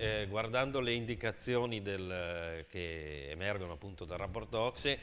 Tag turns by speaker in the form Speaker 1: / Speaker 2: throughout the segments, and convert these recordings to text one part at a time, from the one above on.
Speaker 1: eh, guardando le indicazioni del, eh, che emergono appunto dal rapporto OXE,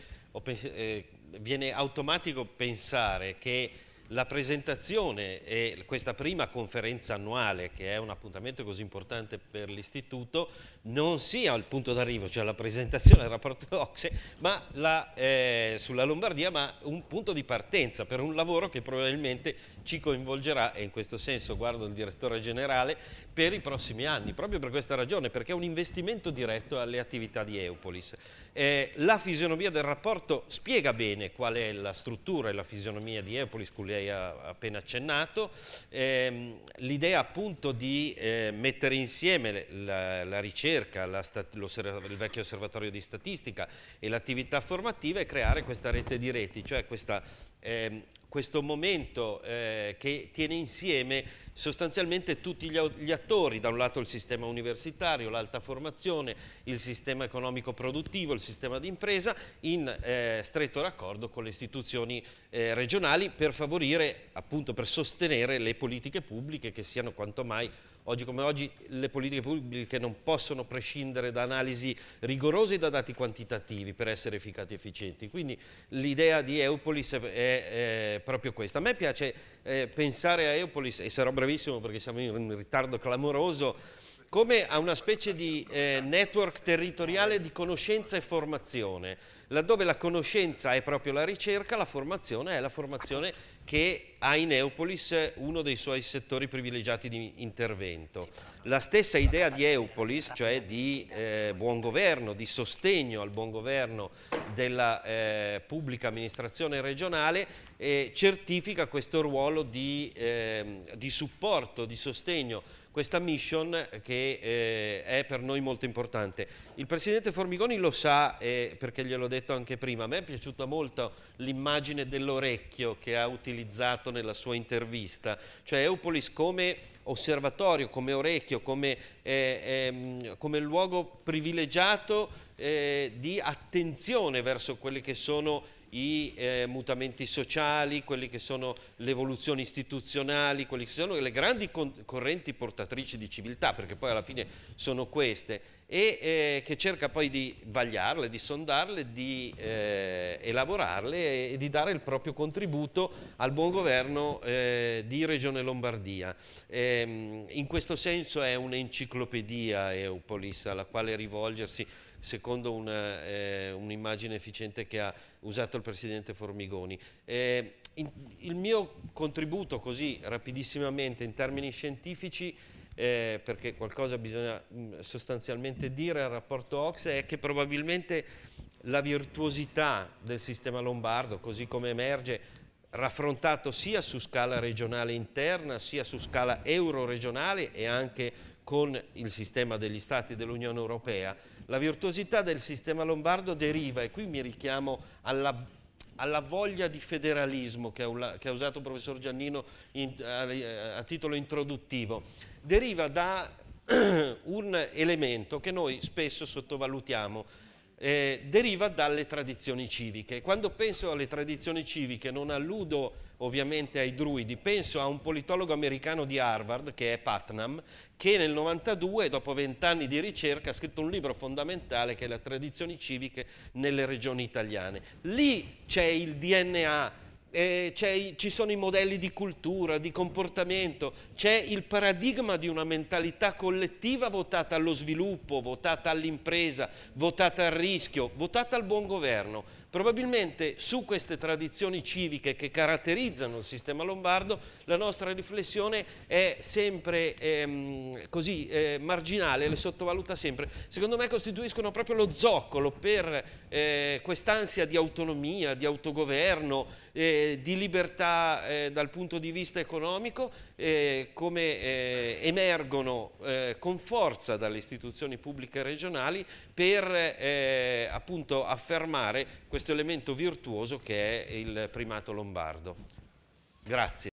Speaker 1: eh, viene automatico pensare che la presentazione e questa prima conferenza annuale, che è un appuntamento così importante per l'Istituto, non sia il punto d'arrivo, cioè la presentazione del rapporto OXE, ma la, eh, sulla Lombardia, ma un punto di partenza per un lavoro che probabilmente ci coinvolgerà, e in questo senso guardo il direttore generale, per i prossimi anni, proprio per questa ragione, perché è un investimento diretto alle attività di Eupolis. Eh, la fisionomia del rapporto spiega bene qual è la struttura e la fisionomia di Eupolis Cullea lei ha appena accennato, ehm, l'idea appunto di eh, mettere insieme la, la ricerca, la il vecchio osservatorio di statistica e l'attività formativa e creare questa rete di reti, cioè questa ehm, questo momento eh, che tiene insieme sostanzialmente tutti gli, gli, attori, da un lato il sistema universitario, l'alta formazione, il sistema economico produttivo, il sistema di impresa, in eh, stretto raccordo con le istituzioni eh, regionali per favorire, appunto per sostenere le politiche pubbliche che siano quanto mai Oggi come oggi le politiche pubbliche non possono prescindere da analisi rigorose e da dati quantitativi per essere efficaci e efficienti. Quindi l'idea di Eupolis è, è, proprio questa. A me piace eh, pensare a Eupolis, e sarò brevissimo perché siamo in ritardo clamoroso, come a una specie di eh, network territoriale di conoscenza e formazione, laddove la conoscenza è proprio la ricerca, la formazione è la formazione che ha in Eupolis uno dei suoi settori privilegiati di intervento. La stessa idea di Eupolis, cioè di eh, buon governo, di sostegno al buon governo della eh, pubblica amministrazione regionale, eh, certifica questo ruolo di, ehm, di supporto, di sostegno questa mission che eh, è per noi molto importante. Il Presidente Formigoni lo sa eh, perché gliel'ho detto anche prima, a me è piaciuta molto l'immagine dell'orecchio che ha utilizzato nella sua intervista, cioè Eupolis come osservatorio, come orecchio, come, eh, ehm, come luogo privilegiato eh, di attenzione verso quelli che sono i eh, mutamenti sociali, quelle che sono le evoluzioni istituzionali, quelle che sono le grandi correnti portatrici di civiltà, perché poi alla fine sono queste, e eh, che cerca poi di vagliarle, di sondarle, di eh, elaborarle e, di dare il proprio contributo al buon governo eh, di Regione Lombardia. Ehm, in questo senso è un'enciclopedia Eupolis alla quale rivolgersi secondo una, eh, un'immagine efficiente che ha usato il Presidente Formigoni. Eh, in, il mio contributo così rapidissimamente in termini scientifici eh, perché qualcosa bisogna mh, mm, sostanzialmente dire al rapporto Ox, è che probabilmente la virtuosità del sistema lombardo così come emerge raffrontato sia su scala regionale interna sia su scala euro-regionale e anche con il sistema degli Stati dell'Unione Europea, la virtuosità del sistema lombardo deriva, e qui mi richiamo alla, alla voglia di federalismo che ha, che ha usato il professor Giannino in, a, a titolo introduttivo, deriva da un elemento che noi spesso sottovalutiamo, eh, deriva dalle tradizioni civiche. Quando penso alle tradizioni civiche non alludo ovviamente ai druidi, penso a un politologo americano di Harvard, che è Putnam, che nel 92, dopo vent'anni di ricerca, ha scritto un libro fondamentale che è Le tradizioni civiche nelle regioni italiane. Lì c'è il DNA eh, ci sono i modelli di cultura, di comportamento, c'è il paradigma di una mentalità collettiva votata allo sviluppo, votata all'impresa, votata al rischio, votata al buon governo. Probabilmente su queste tradizioni civiche che caratterizzano il sistema lombardo la nostra riflessione è sempre ehm, così eh, marginale, le sottovaluta sempre. Secondo me costituiscono proprio lo zoccolo per eh, quest'ansia di autonomia, di autogoverno, eh, di libertà eh, dal punto di vista economico, eh, come eh, emergono eh, con forza dalle istituzioni pubbliche regionali per eh, appunto affermare questo elemento virtuoso che è il primato lombardo. Grazie.